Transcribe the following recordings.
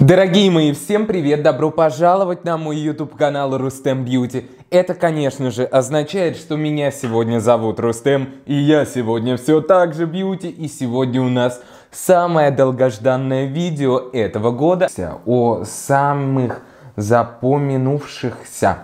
Дорогие мои, всем привет! Добро пожаловать на мой YouTube канал Рустем Бьюти. Это, конечно же, означает, что меня сегодня зовут Рустем, и я сегодня все так же бьюти, и сегодня у нас самое долгожданное видео этого года о самых запоминувшихся.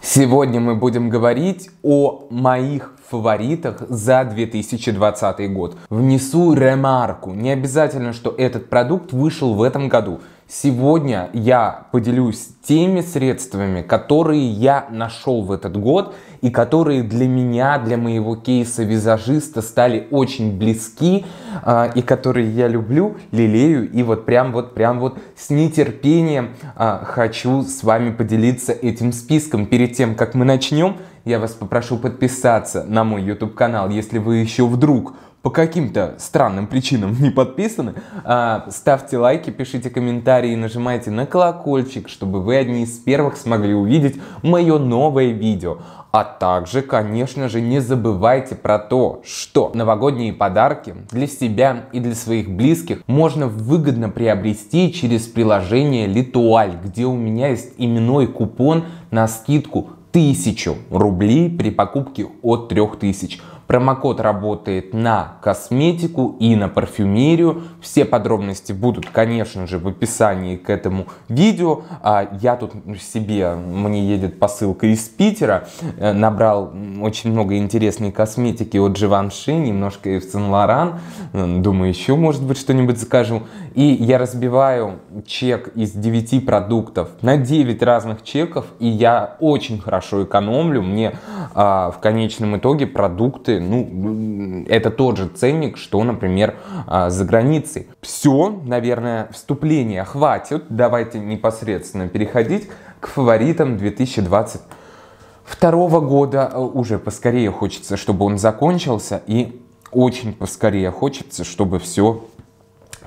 Сегодня мы будем говорить о моих фаворитах за 2020 год. Внесу ремарку. Не обязательно, что этот продукт вышел в этом году. Сегодня я поделюсь теми средствами, которые я нашел в этот год и которые для меня, для моего кейса визажиста стали очень близки э, и которые я люблю, лелею и вот прям вот прям вот с нетерпением э, хочу с вами поделиться этим списком. Перед тем, как мы начнем, я вас попрошу подписаться на мой YouTube-канал, если вы еще вдруг по каким-то странным причинам не подписаны, а, ставьте лайки, пишите комментарии нажимайте на колокольчик, чтобы вы одни из первых смогли увидеть мое новое видео. А также, конечно же, не забывайте про то, что новогодние подарки для себя и для своих близких можно выгодно приобрести через приложение Литуаль, где у меня есть именной купон на скидку 1000 рублей при покупке от 3000. Промокод работает на косметику и на парфюмерию. Все подробности будут, конечно же, в описании к этому видео. А я тут себе, мне едет посылка из Питера, э, набрал очень много интересной косметики от Givenchy, немножко и в Сен-Лоран. Думаю, еще, может быть, что-нибудь закажу. И я разбиваю чек из 9 продуктов на 9 разных чеков, и я очень хорошо экономлю. Мне а, в конечном итоге продукты, ну, это тот же ценник, что, например, а, за границей. Все, наверное, вступление хватит. Давайте непосредственно переходить к фаворитам 2022 года э, уже поскорее хочется, чтобы он закончился, и очень поскорее хочется, чтобы все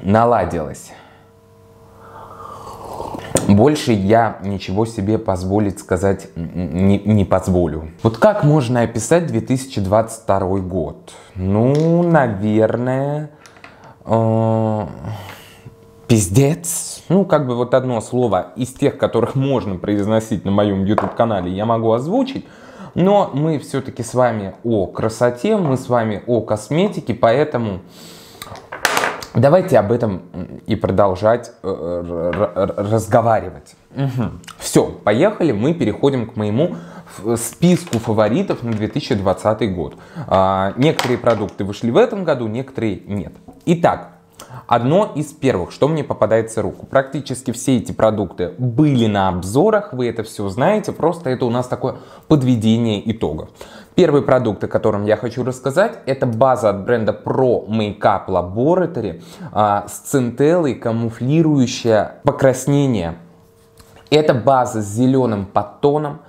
наладилось. Больше я ничего себе позволить сказать не, не позволю. Вот как можно описать 2022 год? Ну, наверное, э, пиздец. Ну, как бы вот одно слово из тех, которых можно произносить на моем YouTube-канале, я могу озвучить. Но мы все-таки с вами о красоте, мы с вами о косметике, поэтому... Давайте об этом и продолжать э, разговаривать. Угу. Все, поехали, мы переходим к моему списку фаворитов на 2020 год. А, некоторые продукты вышли в этом году, некоторые нет. Итак, одно из первых, что мне попадается в руку. Практически все эти продукты были на обзорах, вы это все знаете, просто это у нас такое подведение итога. Первый продукт, о котором я хочу рассказать, это база от бренда Pro Makeup Laboratory а, с центеллой, камуфлирующая покраснение. Это база с зеленым подтоном,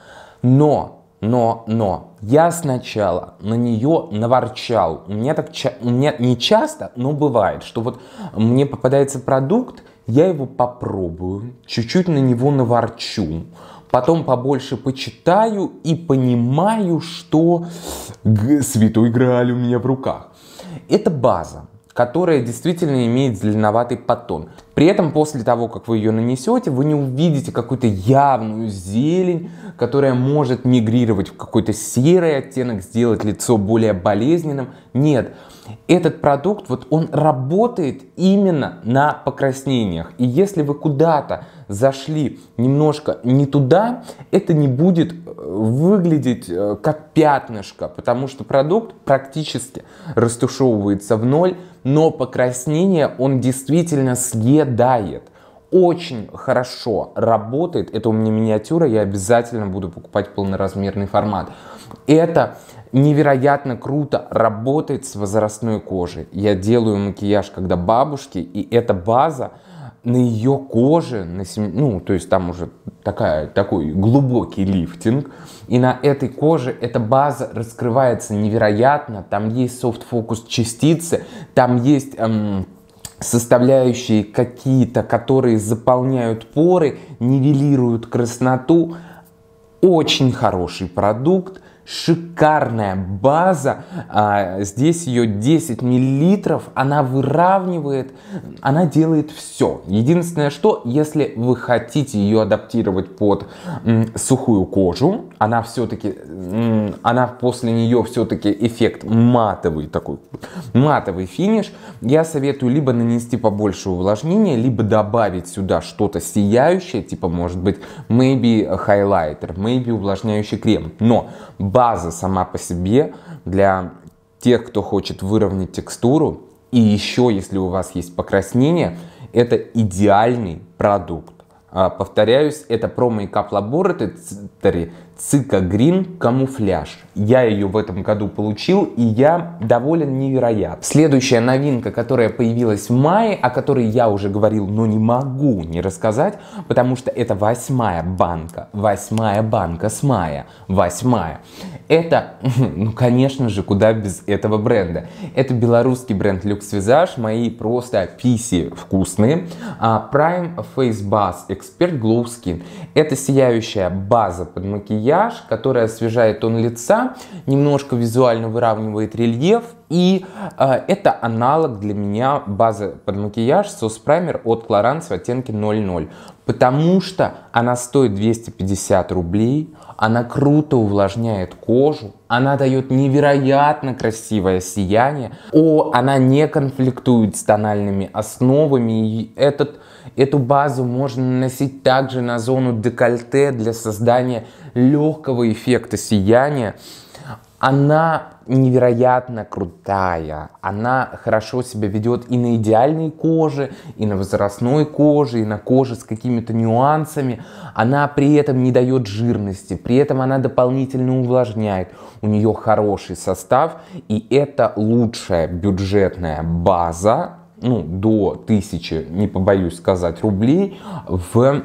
но, но, но, я сначала на нее наворчал. У меня так у меня не часто, но бывает, что вот мне попадается продукт, я его попробую, чуть-чуть на него наворчу, потом побольше почитаю и понимаю, что святой Грааль у меня в руках. Это база, которая действительно имеет зеленоватый потон. При этом после того, как вы ее нанесете, вы не увидите какую-то явную зелень, которая может мигрировать в какой-то серый оттенок, сделать лицо более болезненным. Нет, этот продукт, вот он работает именно на покраснениях. И если вы куда-то зашли немножко не туда, это не будет э, выглядеть э, как пятнышко, потому что продукт практически растушевывается в ноль, но покраснение он действительно съест Диет очень хорошо работает. Это у меня миниатюра, я обязательно буду покупать полноразмерный формат. Это невероятно круто работает с возрастной кожей. Я делаю макияж, когда бабушки, и эта база на ее коже, на сем... ну, то есть там уже такая, такой глубокий лифтинг, и на этой коже эта база раскрывается невероятно, там есть софт-фокус частицы, там есть... Эм, составляющие какие-то, которые заполняют поры, нивелируют красноту. Очень хороший продукт – шикарная база. А, здесь ее 10 миллилитров, она выравнивает, она делает все. Единственное, что если вы хотите ее адаптировать под м, сухую кожу, она все-таки, она после нее все-таки эффект матовый такой, матовый финиш, я советую либо нанести побольше увлажнения, либо добавить сюда что-то сияющее, типа может быть maybe highlighter, maybe увлажняющий крем. Но база база сама по себе для тех, кто хочет выровнять текстуру. И еще, если у вас есть покраснение, это идеальный продукт. А, повторяюсь, это про мейкап лаборатории Цика Грин камуфляж. Я ее в этом году получил, и я доволен невероятно. Следующая новинка, которая появилась в мае, о которой я уже говорил, но не могу не рассказать, потому что это восьмая банка. Восьмая банка с мая. Восьмая. Это, ну, конечно же, куда без этого бренда. Это белорусский бренд Lux Visage, мои просто писи вкусные. А, Prime Face Base Expert Glow Skin. Это сияющая база под макияж макияж, который освежает тон лица, немножко визуально выравнивает рельеф. И э, это аналог для меня базы под макияж Sauce Primer от Clarins в оттенке 00. Потому что она стоит 250 рублей, она круто увлажняет кожу, она дает невероятно красивое сияние. О, она не конфликтует с тональными основами, и этот Эту базу можно наносить также на зону декольте для создания легкого эффекта сияния. Она невероятно крутая. Она хорошо себя ведет и на идеальной коже, и на возрастной коже, и на коже с какими-то нюансами. Она при этом не дает жирности, при этом она дополнительно увлажняет. У нее хороший состав, и это лучшая бюджетная база, ну, до тысячи, не побоюсь сказать, рублей в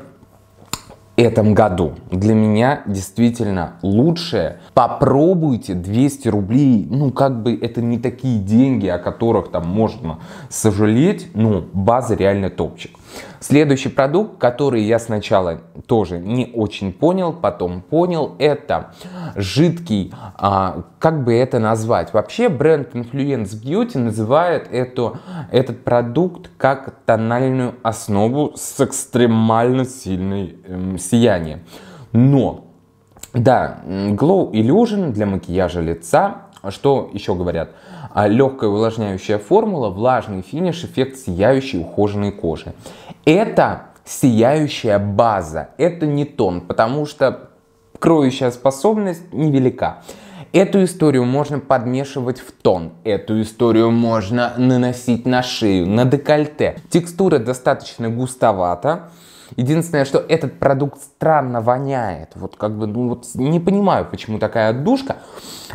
этом году. Для меня действительно лучшее. Попробуйте 200 рублей, ну как бы это не такие деньги, о которых там можно сожалеть, ну база реально топчик. Следующий продукт, который я сначала тоже не очень понял, потом понял, это жидкий, а, как бы это назвать? Вообще бренд Influence Beauty называет эту, этот продукт как тональную основу с экстремально сильной эм, сиянием. Но, да, Glow Illusion для макияжа лица что еще говорят? А, легкая увлажняющая формула, влажный финиш, эффект сияющей ухоженной кожи. Это сияющая база, это не тон, потому что кроющая способность невелика. Эту историю можно подмешивать в тон, эту историю можно наносить на шею, на декольте. Текстура достаточно густовата. Единственное, что этот продукт странно воняет. Вот как бы, ну вот не понимаю, почему такая отдушка.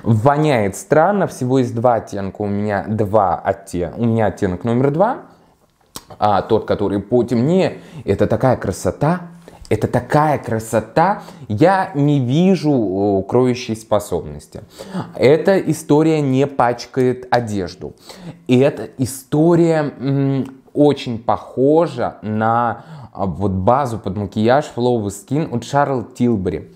Воняет странно, всего есть два оттенка. У меня два оттенка. У меня оттенок номер два а тот, который потемнее, это такая красота, это такая красота, я не вижу э, кроющей способности. Эта история не пачкает одежду. И эта история очень похожа на а, вот базу под макияж Flow Skin от Шарл Тилбери.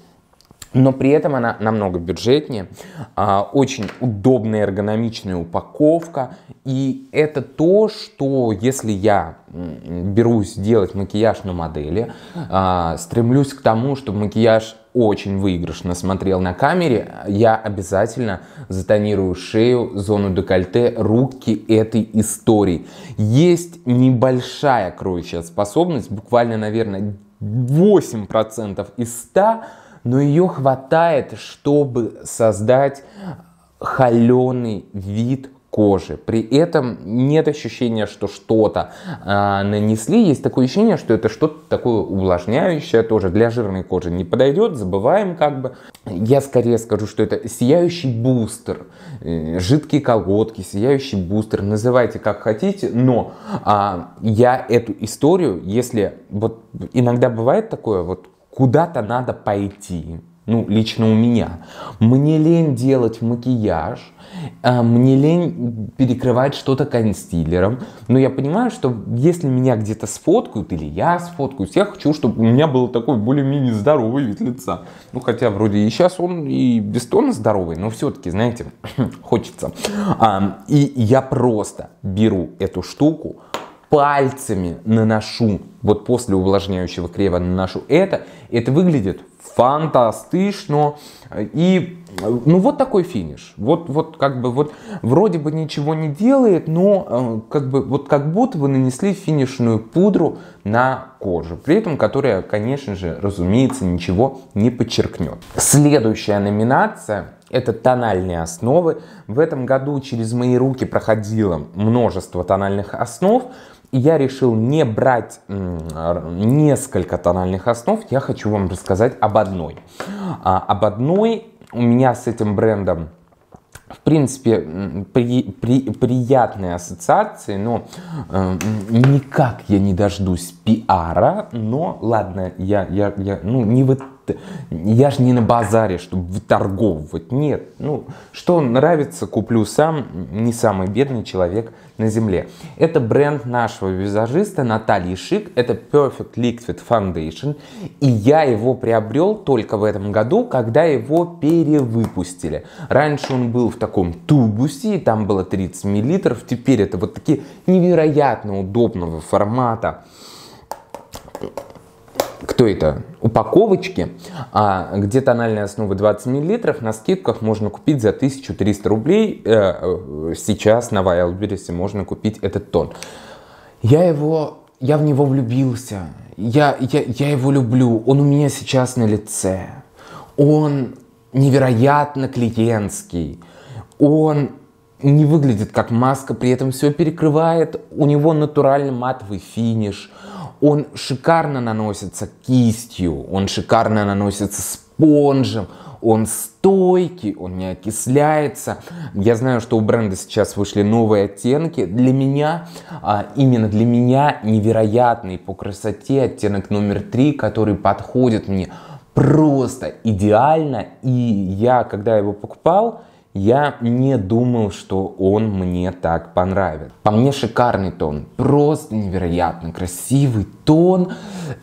Но при этом она намного бюджетнее, а, очень удобная эргономичная упаковка. И это то, что если я берусь делать макияж на модели, а, стремлюсь к тому, чтобы макияж очень выигрышно смотрел на камере, я обязательно затонирую шею, зону декольте, руки этой истории. Есть небольшая кроющая способность, буквально, наверное, 8% из 100%, но ее хватает, чтобы создать холеный вид кожи. При этом нет ощущения, что что-то э, нанесли. Есть такое ощущение, что это что-то такое увлажняющее тоже для жирной кожи не подойдет. Забываем как бы. Я скорее скажу, что это сияющий бустер, э, жидкие колготки, сияющий бустер. Называйте как хотите, но э, я эту историю, если вот иногда бывает такое, вот куда-то надо пойти, ну, лично у меня. Мне лень делать макияж, а, мне лень перекрывать что-то констилером, но я понимаю, что если меня где-то сфоткают или я сфоткаюсь, я хочу, чтобы у меня был такой более-менее здоровый вид лица. Ну, хотя вроде и сейчас он и без тона здоровый, но все-таки, знаете, хочется. А, и я просто беру эту штуку, пальцами наношу, вот после увлажняющего крема наношу это, это выглядит фантастично и ну вот такой финиш. Вот, вот как бы вот вроде бы ничего не делает, но э, как бы вот как будто вы нанесли финишную пудру на кожу, при этом которая, конечно же, разумеется, ничего не подчеркнет. Следующая номинация это тональные основы. В этом году через мои руки проходило множество тональных основ, и я решил не брать несколько тональных основ, я хочу вам рассказать об одной. А, об одной у меня с этим брендом в принципе, при, при, приятные ассоциации, но э, никак я не дождусь пиара, но ладно, я, я, я ну, не, в, я же не на базаре, чтобы выторговывать. Нет, ну, что нравится, куплю сам, не самый бедный человек на земле. Это бренд нашего визажиста Натальи Шик, это Perfect Liquid Foundation, и я его приобрел только в этом году, когда его перевыпустили. Раньше он был в таком тубусе, там было 30 мл, теперь это вот такие невероятно удобного формата кто это, упаковочки, а, где тональная основа 20 мл на скидках можно купить за 1300 рублей. Э, э, сейчас на Wildberries можно купить этот тон. Я его, я в него влюбился, я, я, я его люблю, он у меня сейчас на лице, он невероятно клиентский, он не выглядит как маска, при этом все перекрывает, у него натуральный матовый финиш – он шикарно наносится кистью, он шикарно наносится спонжем, он стойкий, он не окисляется. Я знаю, что у бренда сейчас вышли новые оттенки. Для меня, а, именно для меня, невероятный по красоте оттенок номер три, который подходит мне просто идеально. И я, когда его покупал, я не думал, что он мне так понравится. По мне шикарный тон, просто невероятно красивый тон,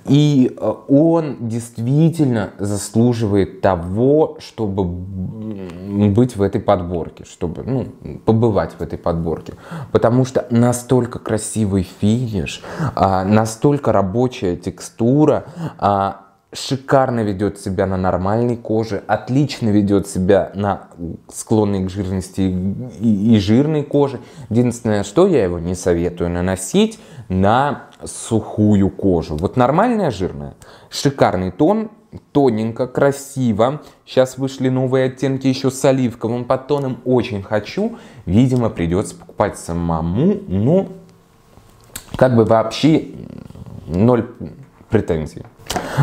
и э, он действительно заслуживает того, чтобы быть в этой подборке, чтобы ну, побывать в этой подборке. Потому что настолько красивый финиш, а, настолько рабочая текстура, а, шикарно ведет себя на нормальной коже, отлично ведет себя на склонной к жирности и, и жирной коже. Единственное, что я его не советую наносить на сухую кожу. Вот нормальная жирная, шикарный тон, тоненько, красиво. Сейчас вышли новые оттенки еще с оливковым подтоном, очень хочу. Видимо, придется покупать самому, Ну, как бы вообще ноль претензий.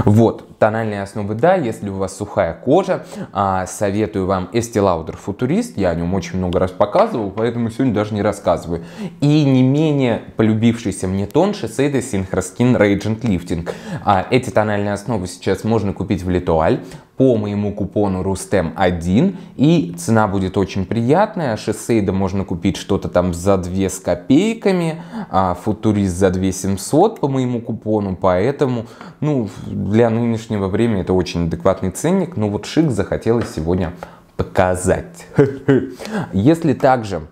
Вот, тональные основы, да, если у вас сухая кожа, а, советую вам Estee Lauder Futurist, я о нем очень много раз показывал, поэтому сегодня даже не рассказываю. И не менее полюбившийся мне тон Shiseido Synchro Skin Radiant Lifting. А, эти тональные основы сейчас можно купить в Литуаль, по моему купону Рустем 1 и цена будет очень приятная. Шоссейда можно купить что-то там за 2 с копейками, а футурист за 2 700 по моему купону, поэтому ну, для нынешнего времени это очень адекватный ценник, но вот шик захотелось сегодня показать. Если также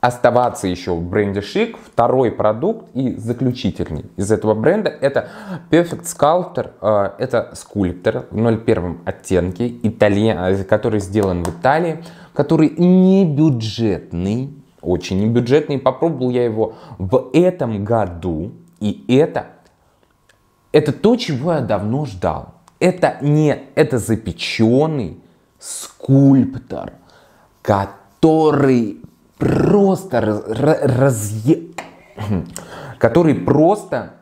оставаться еще в бренде Шик. Второй продукт и заключительный из этого бренда это Perfect Sculptor. Э, это скульптор в 01 оттенке, итали... Э, который сделан в Италии, который не бюджетный, очень не бюджетный. Попробовал я его в этом году, и это, это то, чего я давно ждал. Это не, это запеченный скульптор, который просто раз, разъ... который просто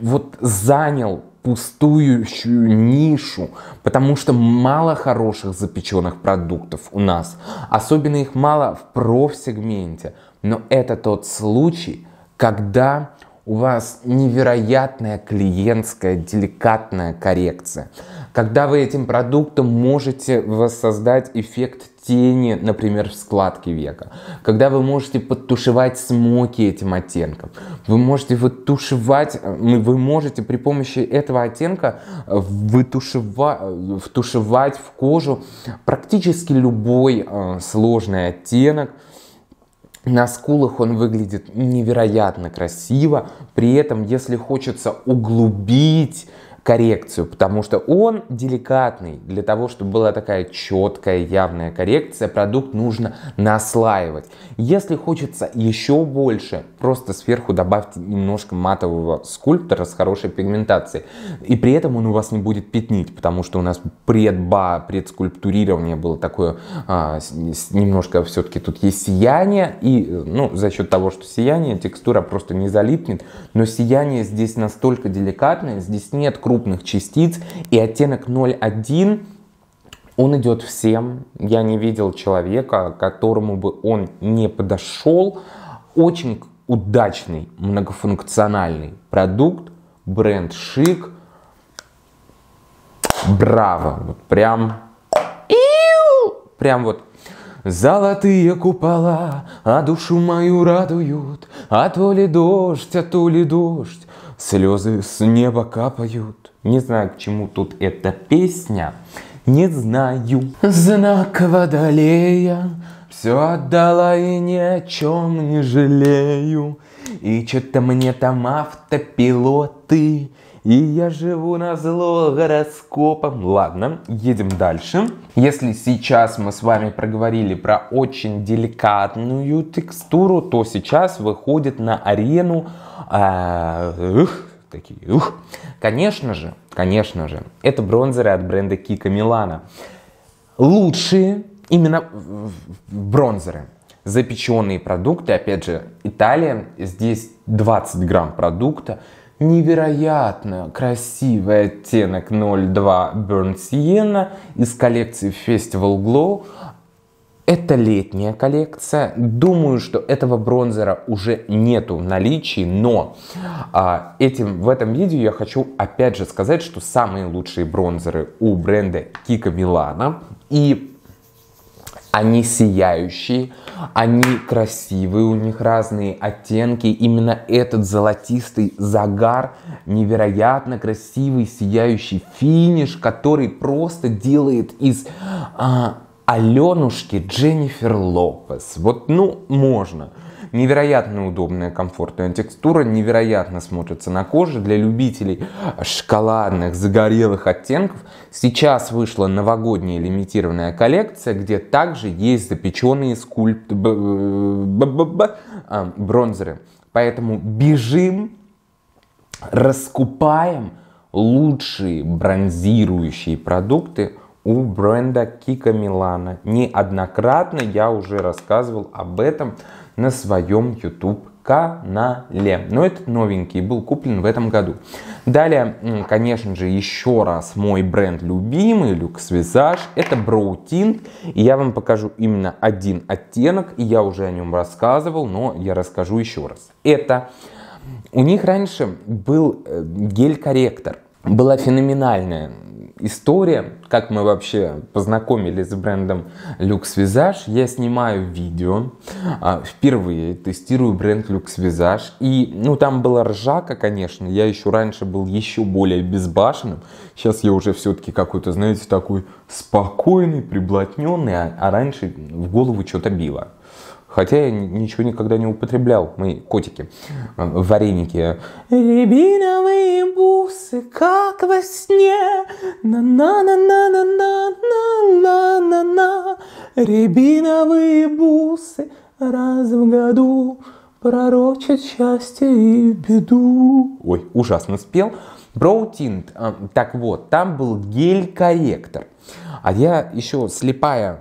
вот занял пустующую нишу, потому что мало хороших запеченных продуктов у нас. Особенно их мало в профсегменте. Но это тот случай, когда у вас невероятная клиентская деликатная коррекция, когда вы этим продуктом можете воссоздать эффект тени, например, в складке века, когда вы можете подтушевать смоки этим оттенком, вы можете вытушевать, э, вы можете при помощи этого оттенка э, вытушева, э, втушевать в кожу практически любой сложный оттенок, на скулах он выглядит невероятно красиво, при этом, если хочется углубить коррекцию, потому что он деликатный. Для того, чтобы была такая четкая, явная коррекция, продукт нужно наслаивать. Если хочется еще больше, просто сверху добавьте немножко матового скульптора с хорошей пигментацией. И при этом он у вас не будет пятнить, потому что у нас предба, предскульптурирование было такое, а, с, немножко все-таки тут есть сияние, и ну, за счет того, что сияние, текстура просто не залипнет, но сияние здесь настолько деликатное, здесь нет крупных частиц. И оттенок 0,1 он идет всем. Я не видел человека, которому бы он не подошел. Очень удачный, многофункциональный продукт, бренд шик. Браво! Вот прям... Прям вот Золотые купола, а душу мою радуют, А то ли дождь, а то ли дождь, слезы с неба капают. Не знаю, к чему тут эта песня, не знаю. Знак водолея, все отдала и ни о чем не жалею. И что-то мне там автопилоты и я живу на зло гороскопом. Ладно, едем дальше. Если сейчас мы с вами проговорили про очень деликатную текстуру, то сейчас выходит на арену... Э, ух, такие, ух. Конечно же, конечно же, это бронзеры от бренда Кика Милана. Лучшие именно бронзеры запеченные продукты. Опять же, Италия, здесь 20 грамм продукта, невероятно красивый оттенок 02 Burn Sienna из коллекции Festival Glow. Это летняя коллекция. Думаю, что этого бронзера уже нету в наличии, но а, этим, в этом видео я хочу опять же сказать, что самые лучшие бронзеры у бренда Kiko Milano. И они сияющие, они красивые, у них разные оттенки. Именно этот золотистый загар, невероятно красивый, сияющий финиш, который просто делает из а, Аленушки Дженнифер Лопес. Вот, ну, можно. Невероятно удобная, комфортная текстура, невероятно смотрится на коже. Для любителей шоколадных, загорелых оттенков сейчас вышла новогодняя лимитированная коллекция, где также есть запеченные скульпт... А, бронзеры. Поэтому бежим, раскупаем лучшие бронзирующие продукты у бренда Кика Милана. Неоднократно я уже рассказывал об этом на своем YouTube канале. Но этот новенький был куплен в этом году. Далее, конечно же, еще раз мой бренд любимый, Люкс Визаж. Это Броутинт. И я вам покажу именно один оттенок. И я уже о нем рассказывал, но я расскажу еще раз. Это... У них раньше был э, гель-корректор. Была феноменальная история, как мы вообще познакомились с брендом Lux Visage. Я снимаю видео, а, впервые тестирую бренд Lux Visage. И, ну, там была ржака, конечно, я еще раньше был еще более безбашенным. Сейчас я уже все-таки какой-то, знаете, такой спокойный, приблотненный, а, а раньше в голову что-то било. Хотя я ничего никогда не употреблял. Мы котики, э, вареники. Рябиновые бусы, как во сне. На-на-на-на-на-на-на-на-на. Рябиновые бусы раз в году пророчат счастье и беду. Ой, ужасно спел. Броутинт. Э, так вот, там был гель-корректор. А я еще слепая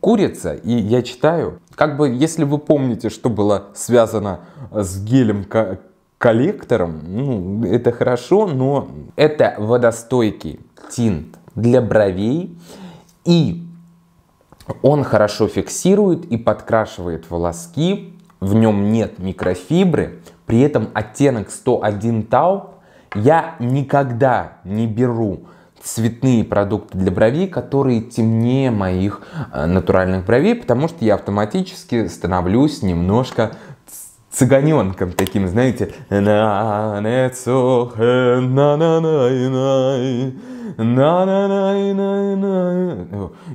курица, и я читаю, как бы, если вы помните, что было связано э, с гелем коллектором, ну, это хорошо, но это водостойкий тинт для бровей, и он хорошо фиксирует и подкрашивает волоски, в нем нет микрофибры, при этом оттенок 101 тау я никогда не беру цветные продукты для бровей, которые темнее моих э, натуральных бровей, потому что я автоматически становлюсь немножко цыганенком таким, знаете,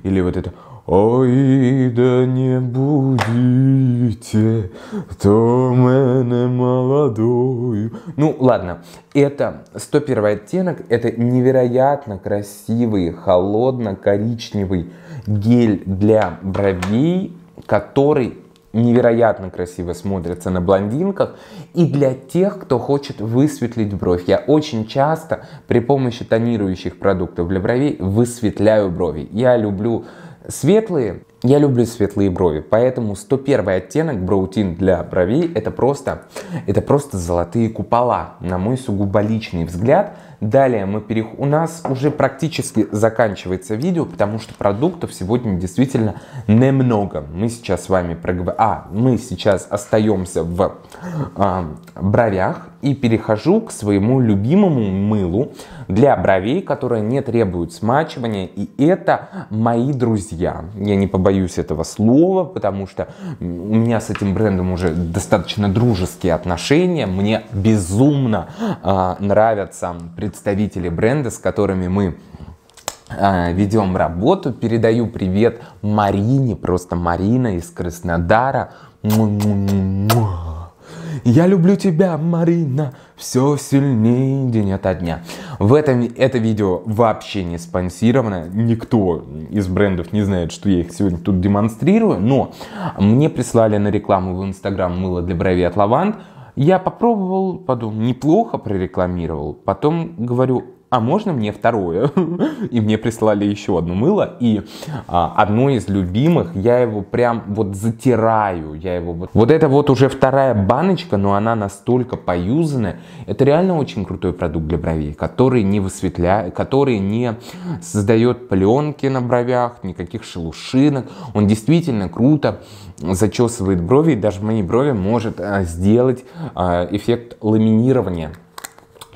или вот это Ой, да не будете, то мене молодой. Ну, ладно, это 101 оттенок, это невероятно красивый, холодно-коричневый гель для бровей, который невероятно красиво смотрится на блондинках и для тех, кто хочет высветлить бровь. Я очень часто при помощи тонирующих продуктов для бровей высветляю брови. Я люблю Светлые. Я люблю светлые брови, поэтому 101 оттенок броутин для бровей это просто, это просто золотые купола, на мой сугубо личный взгляд. Далее мы перех... у нас уже практически заканчивается видео, потому что продуктов сегодня действительно немного. Мы сейчас с вами проговорим, а мы сейчас остаемся в э, бровях и перехожу к своему любимому мылу для бровей, которое не требует смачивания. И это мои друзья. Я не побоюсь этого слова, потому что у меня с этим брендом уже достаточно дружеские отношения. Мне безумно э, нравятся представители бренда, с которыми мы а, ведем работу. Передаю привет Марине, просто Марина из Краснодара. Му-му-му-му. Я люблю тебя, Марина, все сильнее день ото дня. В этом это видео вообще не спонсировано, никто из брендов не знает, что я их сегодня тут демонстрирую, но мне прислали на рекламу в Инстаграм мыло для бровей от Лаванд, я попробовал, подумал, неплохо прорекламировал. Потом говорю, а можно мне второе? И мне прислали еще одно мыло, и а, одно из любимых, я его прям вот затираю, я его вот... Вот это вот уже вторая баночка, но она настолько поюзанная, это реально очень крутой продукт для бровей, который не высветляет, который не создает пленки на бровях, никаких шелушинок, он действительно круто зачесывает брови, и даже мои брови может а, сделать а, эффект ламинирования.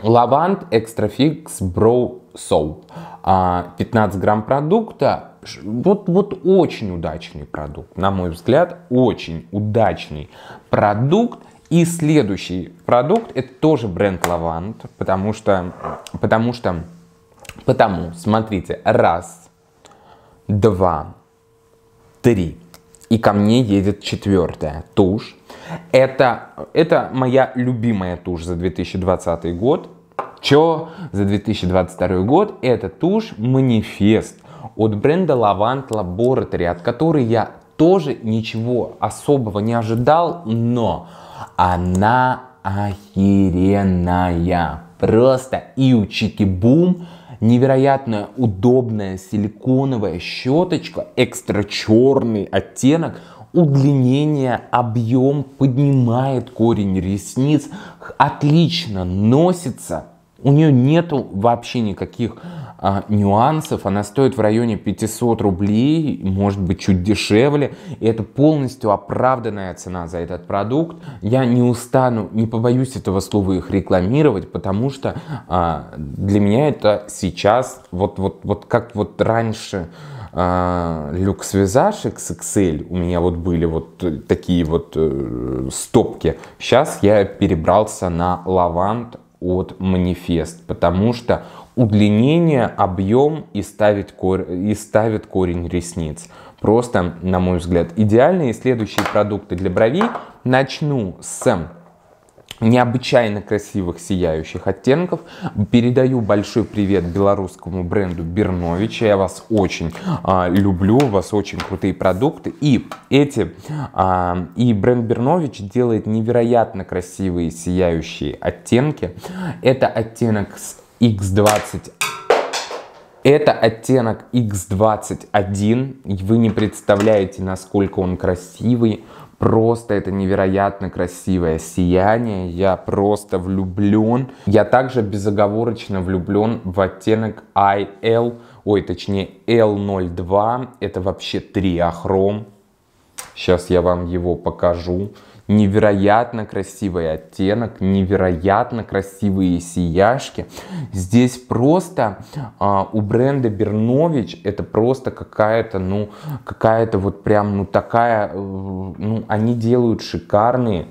Лавант Экстрафикс Броу Соу. 15 а, грамм продукта. Вот, вот очень удачный продукт, на мой взгляд, очень удачный продукт. И следующий продукт, это тоже бренд Лавант, потому что, потому что, потому, смотрите, раз, два, три, и ко мне едет четвертая тушь. Это, это моя любимая тушь за 2020 год. Чё за 2022 год? Это тушь манифест от бренда Lavant Laboratory, от которой я тоже ничего особого не ожидал, но она охеренная. Просто и иучики-бум, невероятно удобная силиконовая щеточка, экстра черный оттенок, удлинение, объем, поднимает корень ресниц, отлично носится, у нее нет вообще никаких а, нюансов. Она стоит в районе 500 рублей, может быть, чуть дешевле. И это полностью оправданная цена за этот продукт. Я не устану, не побоюсь этого слова их рекламировать, потому что а, для меня это сейчас, вот, вот, вот как вот раньше а, люкс визаж XXL у меня вот были вот такие вот э, стопки. Сейчас я перебрался на лавант от манифест, потому что удлинение объем и ставит, кор и ставит корень ресниц. Просто, на мой взгляд, идеальные следующие продукты для бровей. Начну с необычайно красивых сияющих оттенков. Передаю большой привет белорусскому бренду Берновича. Я вас очень а, люблю, у вас очень крутые продукты. И эти, а, и бренд Бернович делает невероятно красивые сияющие оттенки. Это оттенок с X20 это оттенок X21. Вы не представляете, насколько он красивый. Просто это невероятно красивое сияние. Я просто влюблен. Я также безоговорочно влюблен в оттенок IL, ой, точнее L02. Это вообще триохром. Сейчас я вам его покажу невероятно красивый оттенок, невероятно красивые сияшки. Здесь просто а, у бренда Бернович это просто какая-то, ну, какая-то вот прям, ну, такая, э, ну, они делают шикарные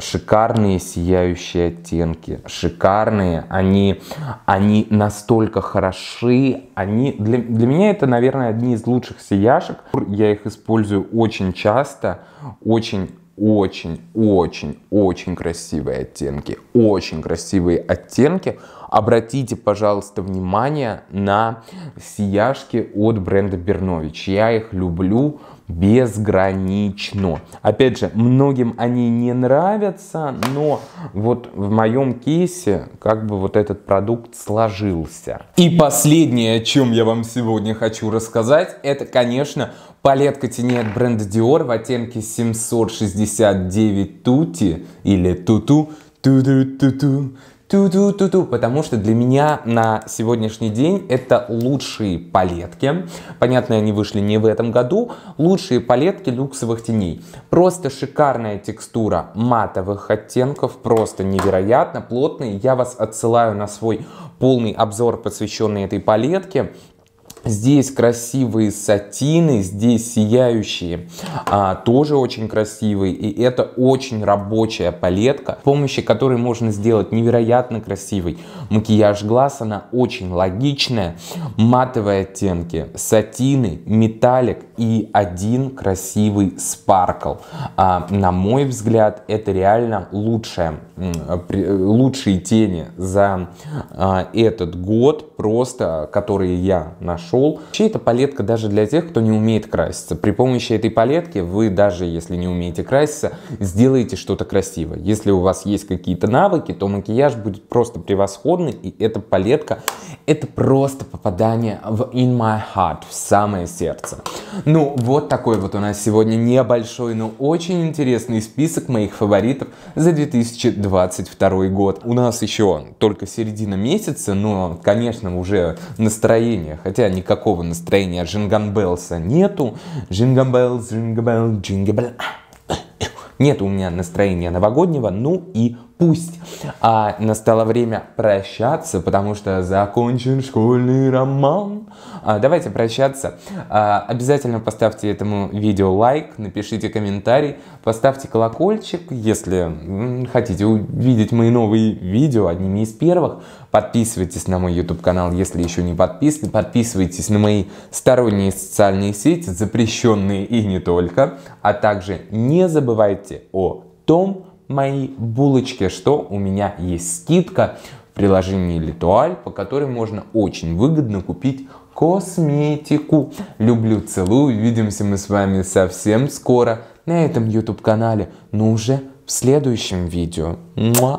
шикарные сияющие оттенки, шикарные, они, они настолько хороши, они, для, для меня это, наверное, одни из лучших сияшек, я их использую очень часто, очень очень-очень-очень красивые оттенки. Очень красивые оттенки. Обратите, пожалуйста, внимание на сияшки от бренда Бернович. Я их люблю безгранично. Опять же, многим они не нравятся, но вот в моем кейсе как бы вот этот продукт сложился. И последнее, о чем я вам сегодня хочу рассказать, это, конечно, палетка теней от бренда Dior в оттенке 769 Tutti или Tutu. Ту-ту-ту-ту ту-ту-ту-ту, потому что для меня на сегодняшний день это лучшие палетки. Понятно, они вышли не в этом году. Лучшие палетки люксовых теней. Просто шикарная текстура матовых оттенков, просто невероятно плотные. Я вас отсылаю на свой полный обзор, посвященный этой палетке. Здесь красивые сатины, здесь сияющие, а, тоже очень красивые. И это очень рабочая палетка, с помощью которой можно сделать невероятно красивый макияж глаз. Она очень логичная, матовые оттенки, сатины, металлик и один красивый спаркл. А, на мой взгляд, это реально лучшая, лучшие тени за а, этот год, просто которые я нашел нашел. Вообще эта палетка даже для тех, кто не умеет краситься. При помощи этой палетки вы даже если не умеете краситься, сделаете что-то красивое. Если у вас есть какие-то навыки, то макияж будет просто превосходный. И эта палетка это просто попадание в in my heart, в самое сердце. Ну, вот такой вот у нас сегодня небольшой, но очень интересный список моих фаворитов за 2022 год. У нас еще только середина месяца, но, конечно, уже настроение, хотя никакого настроения Джинганбелса нету. Джингамбелс, Джингамбелс, Джингамбелс. Нет у меня настроения новогоднего, ну и пусть. А настало время прощаться, потому что закончен школьный роман. А, давайте прощаться. А, обязательно поставьте этому видео лайк, напишите комментарий, поставьте колокольчик, если хотите увидеть мои новые видео, одними из первых. Подписывайтесь на мой YouTube канал, если еще не подписаны. Подписывайтесь на мои сторонние социальные сети, запрещенные и не только. А также не забывайте о том, мои булочки, что у меня есть скидка в приложении Литуаль, по которой можно очень выгодно купить косметику. Люблю, целую, увидимся мы с вами совсем скоро на этом YouTube канале, но ну, уже в следующем видео. Муа!